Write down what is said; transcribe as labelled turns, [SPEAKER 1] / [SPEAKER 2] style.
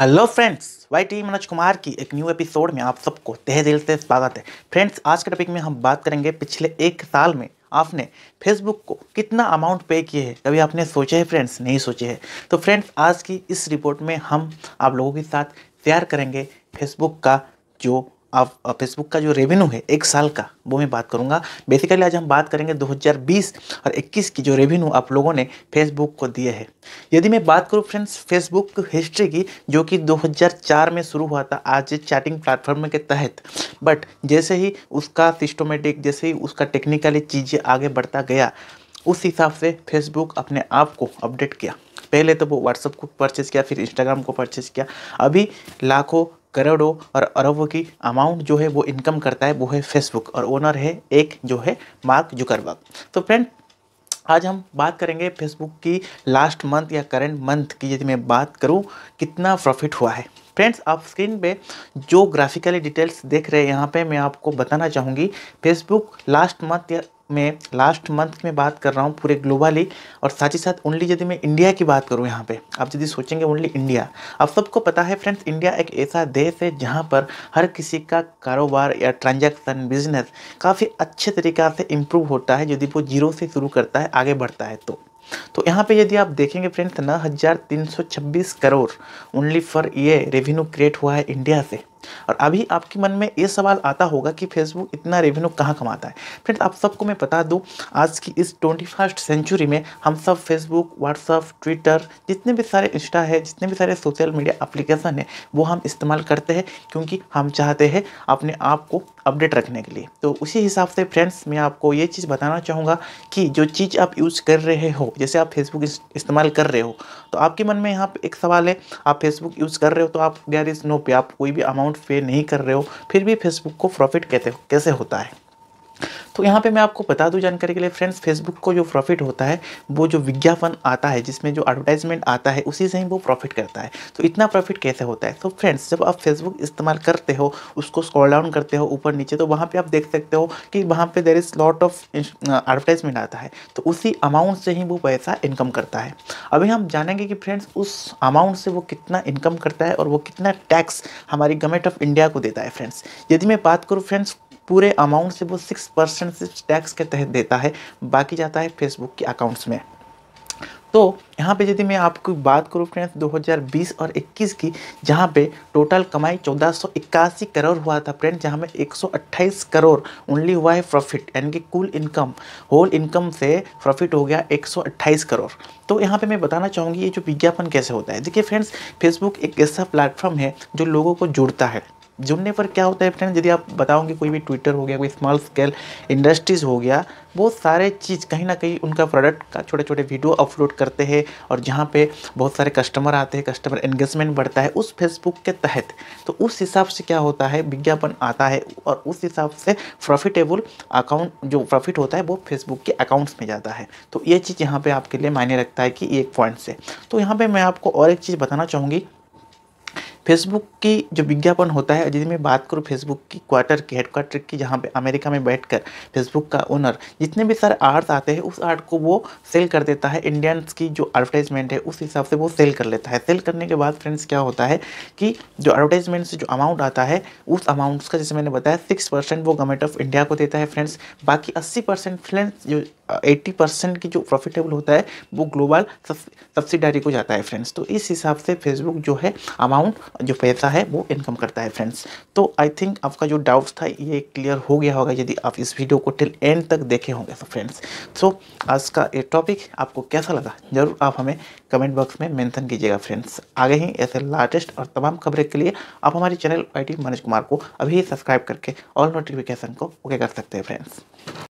[SPEAKER 1] hello friends Y T Manoj Kumar की एक new episode में आप सबको तहे दिल से स्वागत है फ्रेंड्स आज के टॉपिक में हम बात करेंगे पिछले एक साल में आपने फेसबुक को कितना अमाउंट पे किए हैं कभी आपने सोचे है फ्रेंड्स नहीं सोचे है तो फ्रेंड्स आज की इस रिपोर्ट में हम आप लोगों के साथ शेयर करेंगे फेसबुक का जो आप फेसबुक का जो रेवेन्यू है एक साल का वो मैं बात करूंगा बेसिकली आज हम बात करेंगे 2020 और 21 की जो रेवेन्यू आप लोगों ने फेसबुक को दिए है यदि मैं बात करूं फ्रेंड्स फेसबुक हिस्ट्री की जो कि 2004 में शुरू हुआ था आज चैटिंग प्लेटफॉर्म के तहत बट जैसे ही उसका सिस्टोमेटिक जैसे ही उसका टेक्निकली चीज़ें आगे बढ़ता गया उस हिसाब से फेसबुक अपने आप को अपडेट किया पहले तो वो व्हाट्सअप को परचेज़ किया फिर इंस्टाग्राम को परचेज़ किया अभी लाखों करोड़ों और अरबों की अमाउंट जो है वो इनकम करता है वो है फेसबुक और ओनर है एक जो है मार्क जुकरबर्ग तो फ्रेंड आज हम बात करेंगे फेसबुक की लास्ट मंथ या करंट मंथ की यदि मैं बात करूं कितना प्रॉफिट हुआ है फ्रेंड्स आप स्क्रीन पे जो ग्राफिकली डिटेल्स देख रहे हैं यहाँ पे मैं आपको बताना चाहूँगी फेसबुक लास्ट मंथ या में लास्ट मंथ में बात कर रहा हूँ पूरे ग्लोबली और साथ ही साथ ओनली यदि मैं इंडिया की बात करूँ यहाँ पे आप यदि सोचेंगे ओनली इंडिया आप सबको पता है फ्रेंड्स इंडिया एक ऐसा देश है जहाँ पर हर किसी का कारोबार या ट्रांजैक्शन बिजनेस काफ़ी अच्छे तरीक़े से इम्प्रूव होता है यदि वो जीरो से शुरू करता है आगे बढ़ता है तो तो यहाँ पे यदि आप देखेंगे फ्रेंड्स नौ हज़ार तीन सौ छब्बीस करोड़ ओनली फॉर ये रेवेन्यू क्रिएट हुआ है इंडिया से और अभी आपके मन में ये सवाल आता होगा कि फेसबुक इतना रेवेन्यू कहाँ कमाता है फ्रेंड्स आप सबको मैं बता दूँ आज की इस ट्वेंटी फर्स्ट सेंचुरी में हम सब फेसबुक व्हाट्सअप ट्विटर जितने भी सारे इंस्टा है जितने भी सारे सोशल मीडिया एप्लीकेशन है वो हम इस्तेमाल करते हैं क्योंकि हम चाहते हैं अपने आप को अपडेट रखने के लिए तो उसी हिसाब से फ्रेंड्स मैं आपको ये चीज़ बताना चाहूँगा कि जो चीज़ आप यूज़ कर रहे हो जैसे आप फेसबुक इस्तेमाल कर रहे हो तो आपके मन में यहाँ पर एक सवाल है आप फेसबुक यूज़ कर रहे हो तो आप देयर इज़ नो पे आप कोई भी अमाउंट पे नहीं कर रहे हो फिर भी फेसबुक को प्रॉफिट कहते हो कैसे होता है तो यहाँ पे मैं आपको बता दूँ जानकारी के लिए फ्रेंड्स फेसबुक को जो प्रॉफिट होता है वो जो विज्ञापन आता है जिसमें जो एडवर्टाइजमेंट आता है उसी से ही वो प्रॉफिट करता है तो इतना प्रॉफिट कैसे होता है तो फ्रेंड्स जब आप फेसबुक इस्तेमाल करते हो उसको स्क्रॉल डाउन करते हो ऊपर नीचे तो वहाँ पर आप देख सकते हो कि वहाँ पर there is lot of advertisement आता है तो उसी अमाउंट से ही वो पैसा इनकम करता है अभी हम जानेंगे कि फ्रेंड्स उस अमाउंट से वो कितना इनकम करता है और वो कितना टैक्स हमारी गवर्नमेंट ऑफ इंडिया को देता है फ्रेंड्स यदि मैं बात करूँ फ्रेंड्स पूरे अमाउंट से वो सिक्स परसेंट से टैक्स के तहत देता है बाकी जाता है फेसबुक के अकाउंट्स में तो यहाँ पे यदि मैं आपको बात करूँ फ्रेंड्स 2020 और 21 की जहाँ पे टोटल कमाई चौदह करोड़ हुआ था फ्रेंड्स जहाँ में 128 करोड़ ओनली हुआ है प्रॉफिट यानी कि कुल इनकम होल इनकम से प्रॉफिट हो गया 128 करोड़ तो यहाँ पे मैं बताना चाहूँगी ये जो विज्ञापन कैसे होता है देखिए फ्रेंड्स फेसबुक एक ऐसा प्लेटफॉर्म है जो लोगों को जुड़ता है जुड़ने पर क्या होता है फ्रेंड यदि आप बताओगे कोई भी ट्विटर हो गया कोई स्मॉल स्केल इंडस्ट्रीज़ हो गया बहुत सारे चीज़ कहीं ना कहीं उनका प्रोडक्ट का छोटे छोटे वीडियो अपलोड करते हैं और जहाँ पे बहुत सारे कस्टमर आते हैं कस्टमर एंगेजमेंट बढ़ता है उस फेसबुक के तहत तो उस हिसाब से क्या होता है विज्ञापन आता है और उस हिसाब से प्रॉफिटेबल अकाउंट जो प्रॉफिट होता है वो फेसबुक के अकाउंट्स में जाता है तो ये चीज़ यहाँ पर आपके लिए मायने रखता है कि एक पॉइंट से तो यहाँ पर मैं आपको और एक चीज़ बताना चाहूँगी फेसबुक की जो विज्ञापन होता है यदि मैं बात करूँ फेसबुक की क्वार्टर की हेडक्वार्टर की जहाँ पे अमेरिका में बैठकर फेसबुक का ओनर जितने भी सारे आर्ट्स आते हैं उस आर्ट को वो सेल कर देता है इंडियंस की जो एडवर्टाइजमेंट है उस हिसाब से वो सेल कर लेता है सेल करने के बाद फ्रेंड्स क्या होता है कि जो एडवर्टाइजमेंट से जो अमाउंट आता है उस अमाउंट्स का जैसे मैंने बताया सिक्स परसेंट वो गवर्नमेंट ऑफ इंडिया को देता है फ्रेंड्स बाकी अस्सी परसेंट फ्रेंड्स जो एट्टी परसेंट की जो प्रॉफिटेबल होता है वो ग्लोबल सब्सिडारी को जाता है फ्रेंड्स तो इस हिसाब से फेसबुक जो है अमाउंट जो पैसा है वो इनकम करता है फ्रेंड्स तो आई थिंक आपका जो डाउट्स था ये क्लियर हो गया होगा यदि आप इस वीडियो को टिल एंड तक देखे होंगे तो फ्रेंड्स सो आज का ये टॉपिक आपको कैसा लगा ज़रूर आप हमें कमेंट बॉक्स में मेंशन कीजिएगा फ्रेंड्स आगे ही ऐसे लेटेस्ट और तमाम खबरें के लिए आप हमारे चैनल आई मनोज कुमार को अभी सब्सक्राइब करके ऑल नोटिफिकेशन को ओके कर सकते हैं फ्रेंड्स